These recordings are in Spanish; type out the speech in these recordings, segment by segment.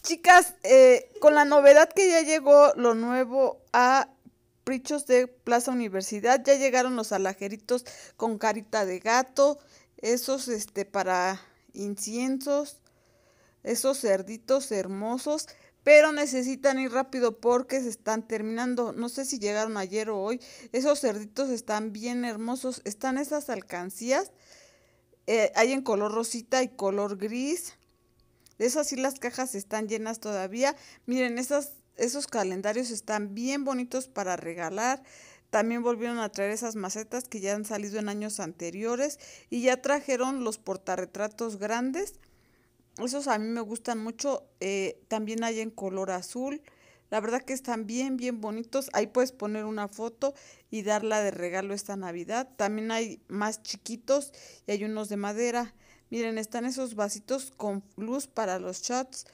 Chicas, con la novedad que ya llegó lo nuevo a Prichos de Plaza Universidad, ya llegaron los alajeritos con carita de gato, esos este para inciensos, esos cerditos hermosos pero necesitan ir rápido porque se están terminando. No sé si llegaron ayer o hoy. Esos cerditos están bien hermosos. Están esas alcancías. Eh, hay en color rosita y color gris. De esas sí las cajas están llenas todavía. Miren, esas, esos calendarios están bien bonitos para regalar. También volvieron a traer esas macetas que ya han salido en años anteriores y ya trajeron los portarretratos grandes. Esos a mí me gustan mucho. Eh, también hay en color azul. La verdad que están bien, bien bonitos. Ahí puedes poner una foto y darla de regalo esta Navidad. También hay más chiquitos y hay unos de madera. Miren, están esos vasitos con luz para los chats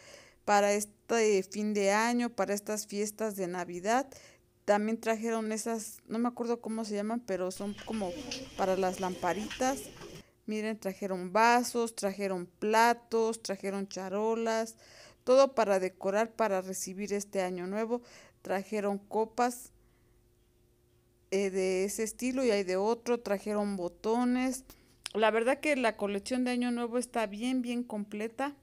para este fin de año, para estas fiestas de Navidad. También trajeron esas, no me acuerdo cómo se llaman, pero son como para las lamparitas. Miren, trajeron vasos, trajeron platos, trajeron charolas, todo para decorar, para recibir este año nuevo. Trajeron copas eh, de ese estilo y hay de otro, trajeron botones. La verdad que la colección de año nuevo está bien, bien completa.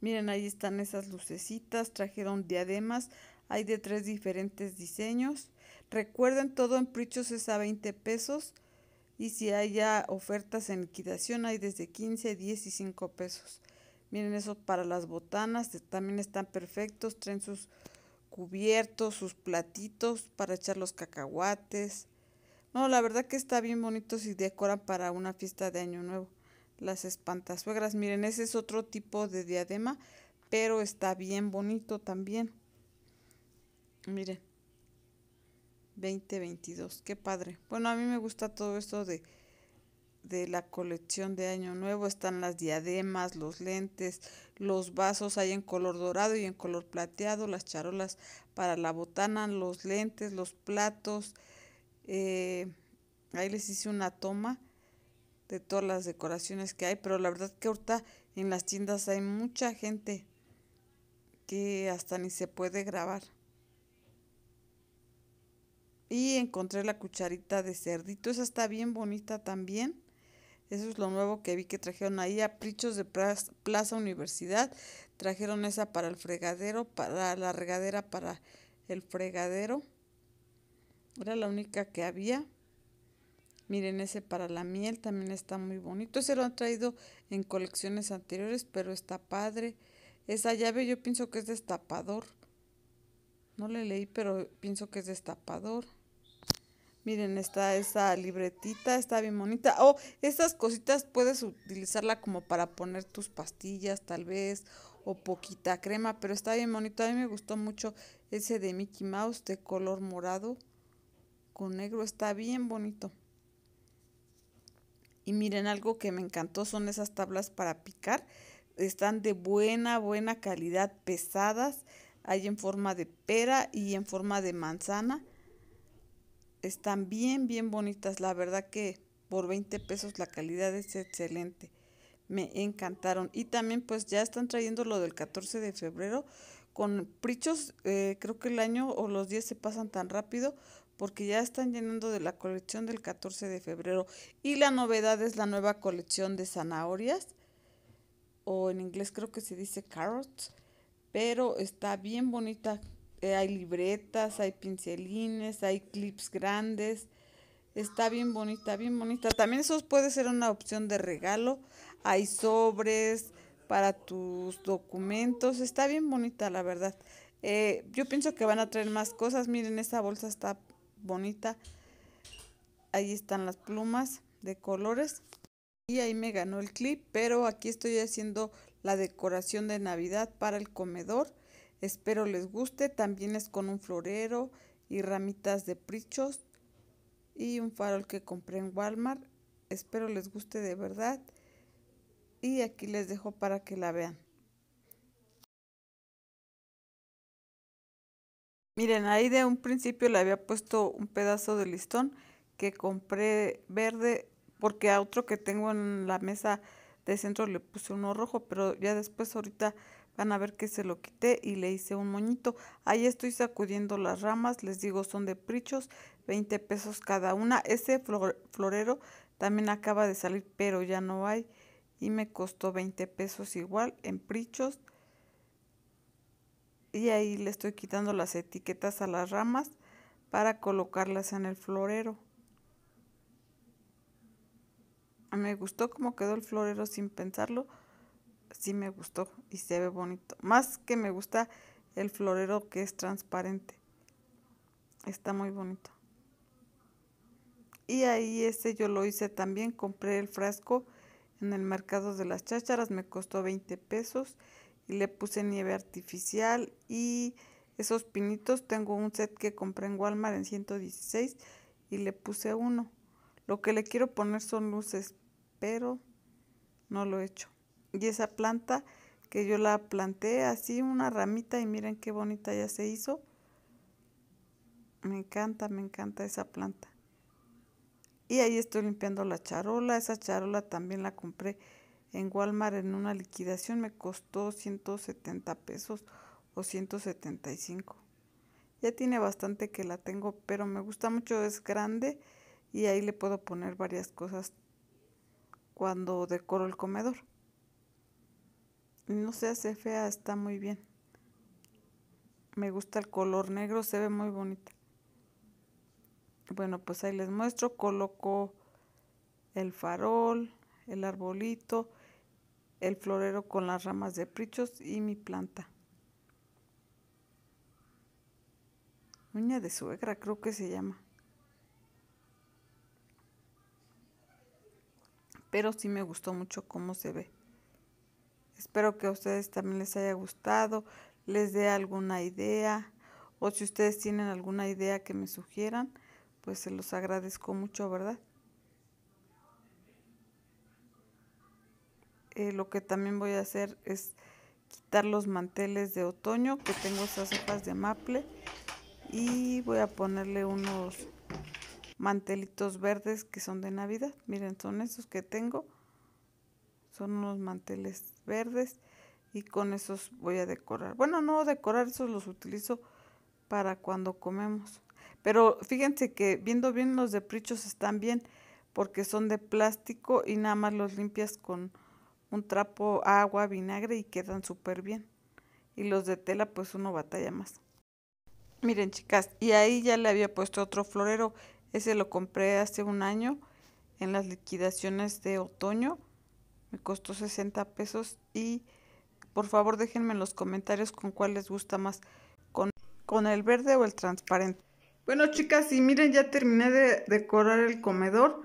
Miren, ahí están esas lucecitas, trajeron diademas, hay de tres diferentes diseños. Recuerden, todo en Prichos es a 20 pesos y si ya ofertas en liquidación hay desde 15, 10 y 5 pesos. Miren eso para las botanas, también están perfectos, traen sus cubiertos, sus platitos para echar los cacahuates. No, la verdad que está bien bonito si decoran para una fiesta de Año Nuevo. Las espantasuegras. miren, ese es otro tipo de diadema, pero está bien bonito también. Miren. 2022. Qué padre. Bueno, a mí me gusta todo esto de, de la colección de Año Nuevo. Están las diademas, los lentes, los vasos hay en color dorado y en color plateado, las charolas para la botana, los lentes, los platos. Eh, ahí les hice una toma de todas las decoraciones que hay, pero la verdad que ahorita en las tiendas hay mucha gente que hasta ni se puede grabar. Y encontré la cucharita de cerdito. Esa está bien bonita también. Eso es lo nuevo que vi que trajeron ahí a Prichos de Plaza Universidad. Trajeron esa para el fregadero, para la regadera, para el fregadero. Era la única que había. Miren, ese para la miel también está muy bonito. Ese lo han traído en colecciones anteriores, pero está padre. Esa llave yo pienso que es destapador. No le leí, pero pienso que es destapador. Miren, está esa libretita, está bien bonita. Oh, estas cositas puedes utilizarla como para poner tus pastillas tal vez o poquita crema, pero está bien bonito. A mí me gustó mucho ese de Mickey Mouse de color morado con negro, está bien bonito. Y miren, algo que me encantó son esas tablas para picar. Están de buena, buena calidad, pesadas. Hay en forma de pera y en forma de manzana están bien, bien bonitas. La verdad que por 20 pesos la calidad es excelente. Me encantaron. Y también pues ya están trayendo lo del 14 de febrero con prichos. Eh, creo que el año o los días se pasan tan rápido porque ya están llenando de la colección del 14 de febrero. Y la novedad es la nueva colección de zanahorias. O en inglés creo que se dice carrots. Pero está bien bonita. Eh, hay libretas, hay pincelines, hay clips grandes. Está bien bonita, bien bonita. También eso puede ser una opción de regalo. Hay sobres para tus documentos. Está bien bonita, la verdad. Eh, yo pienso que van a traer más cosas. Miren, esta bolsa está bonita. Ahí están las plumas de colores. Y ahí me ganó el clip, pero aquí estoy haciendo la decoración de Navidad para el comedor. Espero les guste. También es con un florero y ramitas de prichos y un farol que compré en Walmart. Espero les guste de verdad. Y aquí les dejo para que la vean. Miren, ahí de un principio le había puesto un pedazo de listón que compré verde porque a otro que tengo en la mesa de centro le puse uno rojo, pero ya después ahorita Van a ver que se lo quité y le hice un moñito. Ahí estoy sacudiendo las ramas, les digo son de prichos, 20 pesos cada una. Ese florero también acaba de salir, pero ya no hay. Y me costó 20 pesos igual en prichos. Y ahí le estoy quitando las etiquetas a las ramas para colocarlas en el florero. Me gustó cómo quedó el florero sin pensarlo sí me gustó y se ve bonito. Más que me gusta el florero que es transparente. Está muy bonito. Y ahí ese yo lo hice también, compré el frasco en el mercado de las chácharas, me costó 20 pesos y le puse nieve artificial y esos pinitos, tengo un set que compré en Walmart en 116 y le puse uno. Lo que le quiero poner son luces, pero no lo he hecho y esa planta que yo la planté así una ramita y miren qué bonita ya se hizo. Me encanta, me encanta esa planta. Y ahí estoy limpiando la charola. Esa charola también la compré en Walmart en una liquidación. Me costó 170 pesos o 175. Ya tiene bastante que la tengo, pero me gusta mucho. Es grande y ahí le puedo poner varias cosas cuando decoro el comedor. No se hace fea, ah, está muy bien. Me gusta el color negro, se ve muy bonita. Bueno, pues ahí les muestro. Coloco el farol, el arbolito, el florero con las ramas de prichos y mi planta. Uña de suegra, creo que se llama. Pero sí me gustó mucho cómo se ve. Espero que a ustedes también les haya gustado, les dé alguna idea o si ustedes tienen alguna idea que me sugieran, pues se los agradezco mucho, ¿verdad? Eh, lo que también voy a hacer es quitar los manteles de otoño, que tengo esas hojas de maple, y voy a ponerle unos mantelitos verdes que son de Navidad. Miren, son esos que tengo. Son unos manteles verdes y con esos voy a decorar. Bueno, no decorar, esos los utilizo para cuando comemos. Pero fíjense que viendo bien los de prichos están bien porque son de plástico y nada más los limpias con un trapo, agua, vinagre y quedan súper bien. Y los de tela pues uno batalla más. Miren chicas, y ahí ya le había puesto otro florero. Ese lo compré hace un año en las liquidaciones de otoño me costó 60 pesos y por favor déjenme en los comentarios con cuál les gusta más, con, con el verde o el transparente. Bueno chicas, y miren ya terminé de decorar el comedor.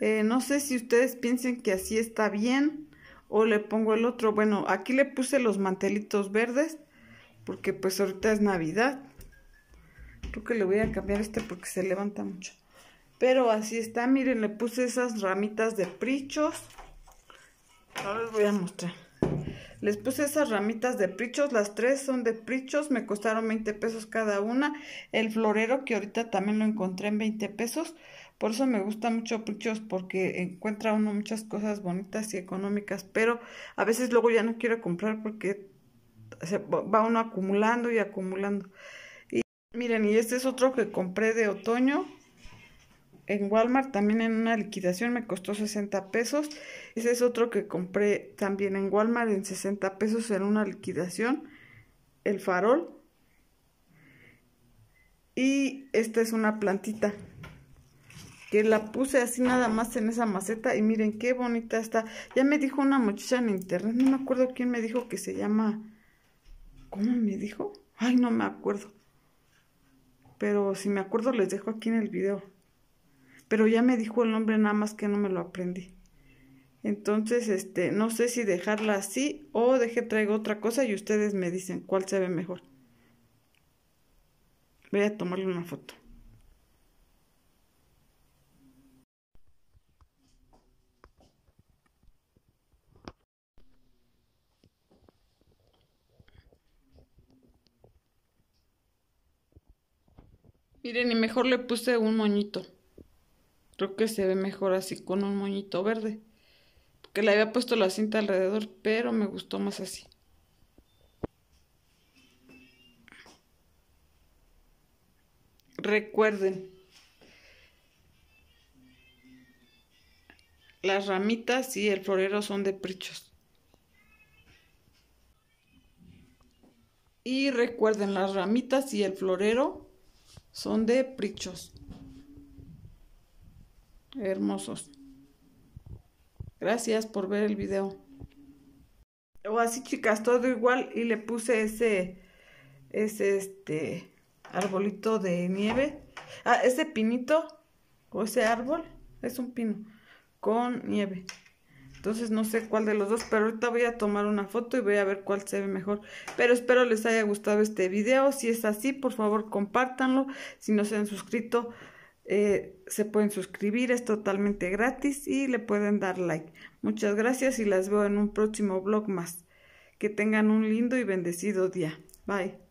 Eh, no sé si ustedes piensen que así está bien o le pongo el otro. Bueno, aquí le puse los mantelitos verdes porque pues ahorita es Navidad. Creo que le voy a cambiar este porque se levanta mucho. Pero así está, miren, le puse esas ramitas de prichos. No les voy a mostrar. Les puse esas ramitas de prichos, las tres son de prichos, me costaron 20 pesos cada una. El florero que ahorita también lo encontré en 20 pesos, por eso me gusta mucho prichos porque encuentra uno muchas cosas bonitas y económicas, pero a veces luego ya no quiero comprar porque se va uno acumulando y acumulando. Y miren, y este es otro que compré de otoño, en Walmart también en una liquidación me costó 60 pesos. Ese es otro que compré también en Walmart en 60 pesos en una liquidación. El farol. Y esta es una plantita que la puse así nada más en esa maceta y miren qué bonita está. Ya me dijo una muchacha en internet, no me acuerdo quién me dijo que se llama... ¿Cómo me dijo? Ay, no me acuerdo. Pero si me acuerdo les dejo aquí en el video pero ya me dijo el nombre nada más que no me lo aprendí. Entonces, este, no sé si dejarla así o deje traigo otra cosa y ustedes me dicen cuál se ve mejor. Voy a tomarle una foto. Miren, y mejor le puse un moñito. Creo que se ve mejor así con un moñito verde. Porque le había puesto la cinta alrededor, pero me gustó más así. Recuerden, las ramitas y el florero son de prichos. Y recuerden, las ramitas y el florero son de prichos hermosos. Gracias por ver el video. O así, chicas, todo igual y le puse ese, ese, este, arbolito de nieve. Ah, ese pinito o ese árbol es un pino con nieve. Entonces no sé cuál de los dos, pero ahorita voy a tomar una foto y voy a ver cuál se ve mejor. Pero espero les haya gustado este video. Si es así, por favor compártanlo. Si no se han suscrito, eh, se pueden suscribir, es totalmente gratis y le pueden dar like. Muchas gracias y las veo en un próximo blog más. Que tengan un lindo y bendecido día. Bye.